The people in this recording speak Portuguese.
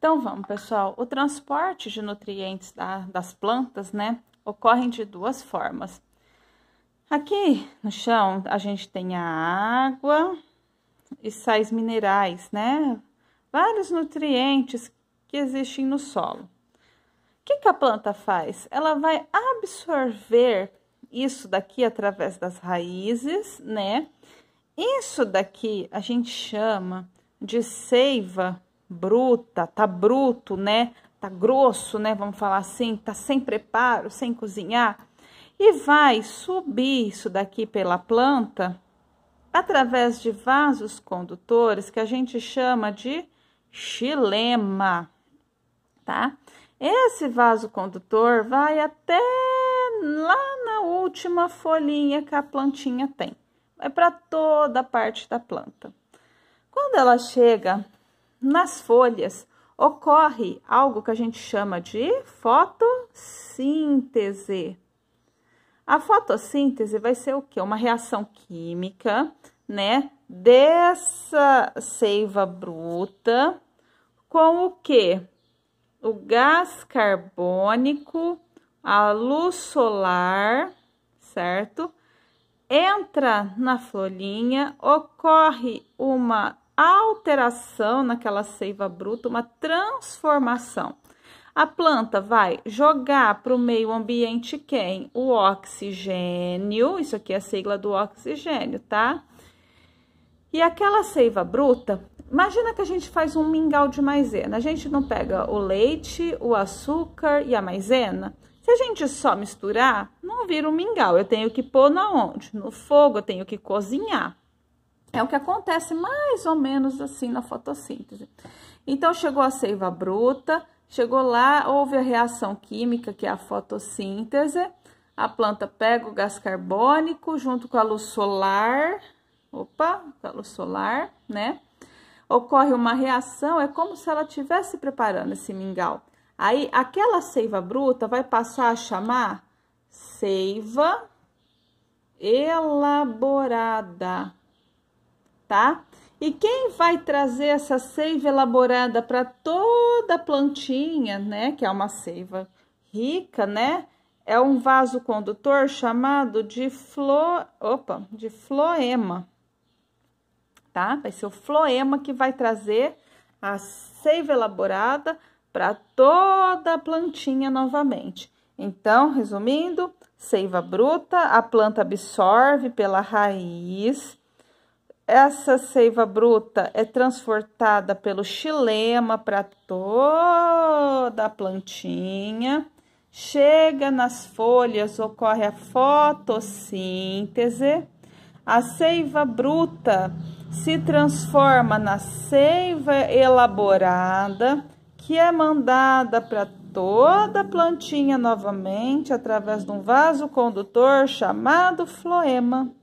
Então vamos, pessoal. O transporte de nutrientes da, das plantas, né, ocorrem de duas formas. Aqui no chão a gente tem a água e sais minerais, né? Vários nutrientes que existem no solo. O que, que a planta faz? Ela vai absorver isso daqui através das raízes, né? Isso daqui a gente chama de seiva bruta, tá bruto, né? Tá grosso, né? Vamos falar assim, tá sem preparo, sem cozinhar. E vai subir isso daqui pela planta através de vasos condutores que a gente chama de xilema, tá? Esse vaso condutor vai até lá na última folhinha que a plantinha tem. Vai para toda a parte da planta. Quando ela chega nas folhas ocorre algo que a gente chama de fotossíntese. A fotossíntese vai ser o que? Uma reação química, né, dessa seiva bruta com o que? O gás carbônico, a luz solar, certo? Entra na folhinha, ocorre uma alteração naquela seiva bruta, uma transformação. A planta vai jogar para o meio ambiente quem? O oxigênio, isso aqui é a sigla do oxigênio, tá? E aquela seiva bruta, imagina que a gente faz um mingau de maisena. A gente não pega o leite, o açúcar e a maisena. Se a gente só misturar, não vira um mingau. Eu tenho que pôr na onde? No fogo, eu tenho que cozinhar. É o que acontece mais ou menos assim na fotossíntese. Então, chegou a seiva bruta, chegou lá, houve a reação química, que é a fotossíntese. A planta pega o gás carbônico junto com a luz solar, opa, com a luz solar, né? Ocorre uma reação, é como se ela estivesse preparando esse mingau. Aí, aquela seiva bruta vai passar a chamar seiva elaborada tá? E quem vai trazer essa seiva elaborada para toda a plantinha, né? Que é uma seiva rica, né? É um vaso condutor chamado de flo... Opa, de floema, tá? Vai ser o floema que vai trazer a seiva elaborada para toda a plantinha novamente. Então, resumindo, seiva bruta, a planta absorve pela raiz essa seiva bruta é transportada pelo xilema para toda a plantinha, chega nas folhas, ocorre a fotossíntese. A seiva bruta se transforma na seiva elaborada, que é mandada para toda a plantinha novamente através de um vaso condutor chamado floema.